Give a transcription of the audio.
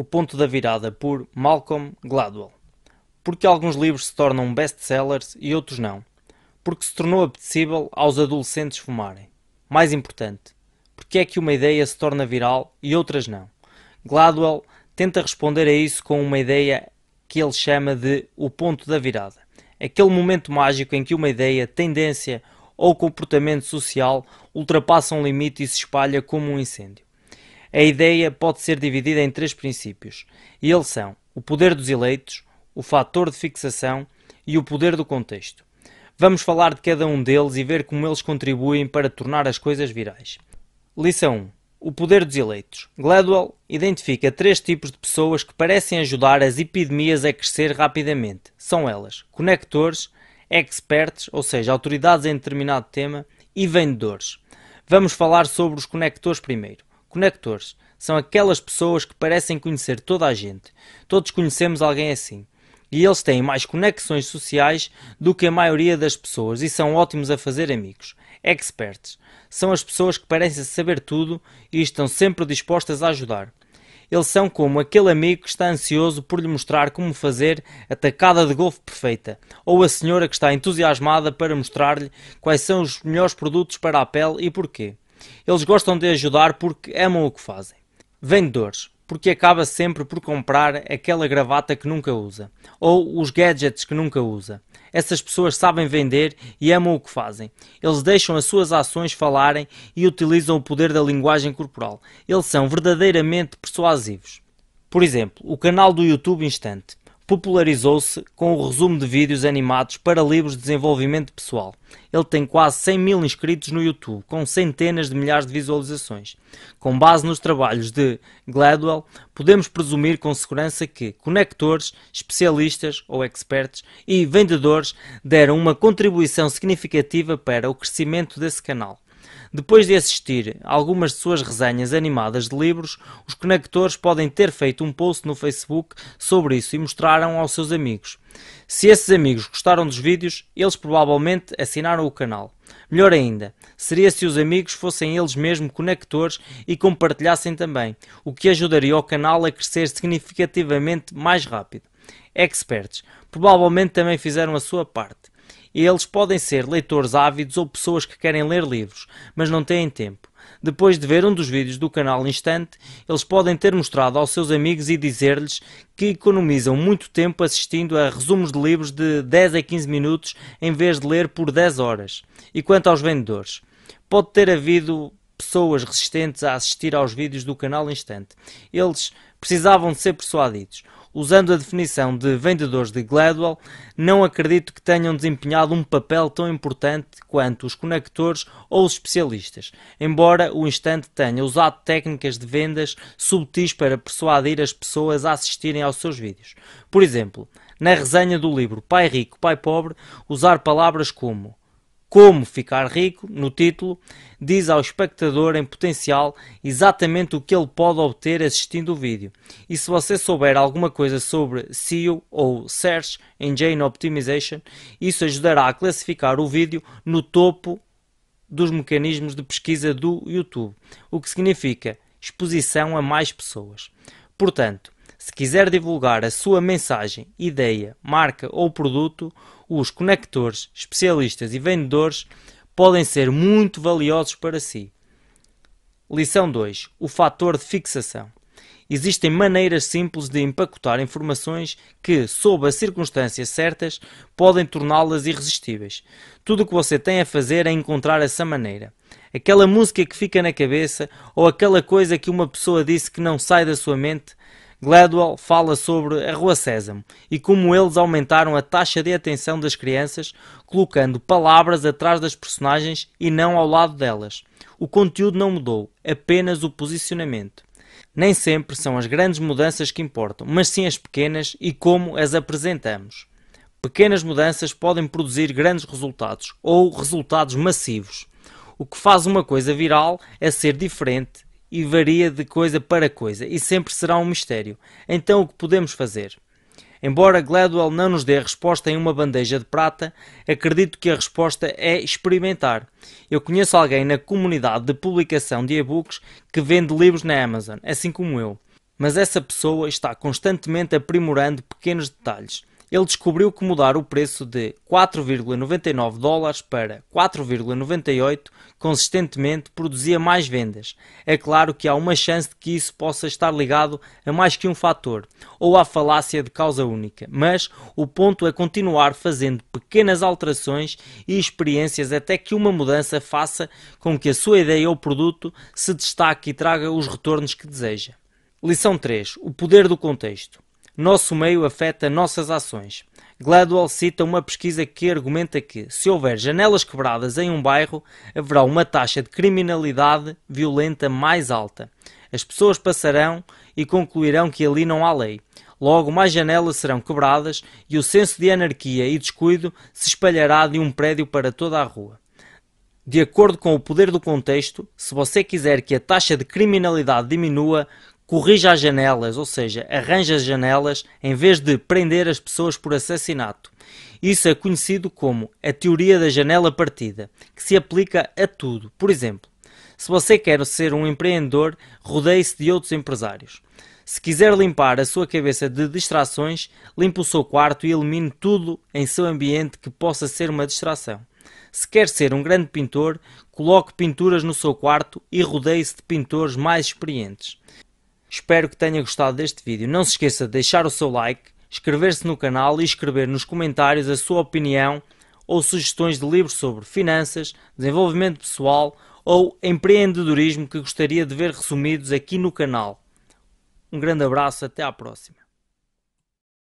O Ponto da Virada por Malcolm Gladwell. Porque alguns livros se tornam best-sellers e outros não. Porque se tornou apetecível aos adolescentes fumarem. Mais importante, porque é que uma ideia se torna viral e outras não? Gladwell tenta responder a isso com uma ideia que ele chama de o ponto da virada. Aquele momento mágico em que uma ideia, tendência ou comportamento social ultrapassa um limite e se espalha como um incêndio. A ideia pode ser dividida em três princípios, e eles são o poder dos eleitos, o fator de fixação e o poder do contexto. Vamos falar de cada um deles e ver como eles contribuem para tornar as coisas virais. Lição 1. O poder dos eleitos. Gladwell identifica três tipos de pessoas que parecem ajudar as epidemias a crescer rapidamente. São elas conectores, experts, ou seja, autoridades em determinado tema, e vendedores. Vamos falar sobre os conectores primeiro. Conectores são aquelas pessoas que parecem conhecer toda a gente. Todos conhecemos alguém assim. E eles têm mais conexões sociais do que a maioria das pessoas e são ótimos a fazer amigos. Experts são as pessoas que parecem saber tudo e estão sempre dispostas a ajudar. Eles são como aquele amigo que está ansioso por lhe mostrar como fazer a tacada de golfe perfeita, ou a senhora que está entusiasmada para mostrar-lhe quais são os melhores produtos para a pele e porquê. Eles gostam de ajudar porque amam o que fazem. Vendedores, porque acaba sempre por comprar aquela gravata que nunca usa, ou os gadgets que nunca usa. Essas pessoas sabem vender e amam o que fazem. Eles deixam as suas ações falarem e utilizam o poder da linguagem corporal. Eles são verdadeiramente persuasivos. Por exemplo, o canal do YouTube Instante popularizou-se com o resumo de vídeos animados para livros de desenvolvimento pessoal. Ele tem quase 100 mil inscritos no YouTube, com centenas de milhares de visualizações. Com base nos trabalhos de Gladwell, podemos presumir com segurança que conectores, especialistas ou experts e vendedores deram uma contribuição significativa para o crescimento desse canal. Depois de assistir algumas de suas resenhas animadas de livros, os conectores podem ter feito um post no Facebook sobre isso e mostraram aos seus amigos. Se esses amigos gostaram dos vídeos, eles provavelmente assinaram o canal. Melhor ainda, seria se os amigos fossem eles mesmos conectores e compartilhassem também, o que ajudaria o canal a crescer significativamente mais rápido. Experts provavelmente também fizeram a sua parte. Eles podem ser leitores ávidos ou pessoas que querem ler livros, mas não têm tempo. Depois de ver um dos vídeos do canal Instante, eles podem ter mostrado aos seus amigos e dizer-lhes que economizam muito tempo assistindo a resumos de livros de 10 a 15 minutos em vez de ler por 10 horas. E quanto aos vendedores? Pode ter havido pessoas resistentes a assistir aos vídeos do canal Instante. Eles precisavam de ser persuadidos usando a definição de vendedores de Gladwell, não acredito que tenham desempenhado um papel tão importante quanto os conectores ou os especialistas, embora o instante tenha usado técnicas de vendas subtis para persuadir as pessoas a assistirem aos seus vídeos. Por exemplo, na resenha do livro Pai Rico, Pai Pobre, usar palavras como como Ficar Rico, no título, diz ao espectador em potencial exatamente o que ele pode obter assistindo o vídeo. E se você souber alguma coisa sobre SEO ou Search Engine Optimization, isso ajudará a classificar o vídeo no topo dos mecanismos de pesquisa do YouTube, o que significa exposição a mais pessoas. Portanto, se quiser divulgar a sua mensagem, ideia, marca ou produto, os conectores, especialistas e vendedores podem ser muito valiosos para si. Lição 2: O fator de fixação. Existem maneiras simples de empacotar informações que, sob as circunstâncias certas, podem torná-las irresistíveis. Tudo o que você tem a fazer é encontrar essa maneira. Aquela música que fica na cabeça ou aquela coisa que uma pessoa disse que não sai da sua mente Gladwell fala sobre a Rua Sésamo e como eles aumentaram a taxa de atenção das crianças, colocando palavras atrás das personagens e não ao lado delas. O conteúdo não mudou, apenas o posicionamento. Nem sempre são as grandes mudanças que importam, mas sim as pequenas e como as apresentamos. Pequenas mudanças podem produzir grandes resultados ou resultados massivos. O que faz uma coisa viral é ser diferente e varia de coisa para coisa e sempre será um mistério. Então, o que podemos fazer? Embora Gladwell não nos dê a resposta em uma bandeja de prata, acredito que a resposta é experimentar. Eu conheço alguém na comunidade de publicação de e-books que vende livros na Amazon, assim como eu. Mas essa pessoa está constantemente aprimorando pequenos detalhes ele descobriu que mudar o preço de 4,99 dólares para 4,98 consistentemente produzia mais vendas. É claro que há uma chance de que isso possa estar ligado a mais que um fator ou à falácia de causa única, mas o ponto é continuar fazendo pequenas alterações e experiências até que uma mudança faça com que a sua ideia ou produto se destaque e traga os retornos que deseja. Lição 3: O poder do contexto nosso meio afeta nossas ações. Gladwell cita uma pesquisa que argumenta que, se houver janelas quebradas em um bairro, haverá uma taxa de criminalidade violenta mais alta. As pessoas passarão e concluirão que ali não há lei. Logo, mais janelas serão quebradas e o senso de anarquia e descuido se espalhará de um prédio para toda a rua. De acordo com o poder do contexto, se você quiser que a taxa de criminalidade diminua, corrija as janelas, ou seja, arranja as janelas em vez de prender as pessoas por assassinato. Isso é conhecido como a teoria da janela partida, que se aplica a tudo. Por exemplo, se você quer ser um empreendedor, rodeie-se de outros empresários. Se quiser limpar a sua cabeça de distrações, limpe o seu quarto e elimine tudo em seu ambiente que possa ser uma distração. Se quer ser um grande pintor, coloque pinturas no seu quarto e rodeie-se de pintores mais experientes. Espero que tenha gostado deste vídeo. Não se esqueça de deixar o seu like, inscrever-se no canal e escrever nos comentários a sua opinião ou sugestões de livros sobre finanças, desenvolvimento pessoal ou empreendedorismo que gostaria de ver resumidos aqui no canal. Um grande abraço, até à próxima.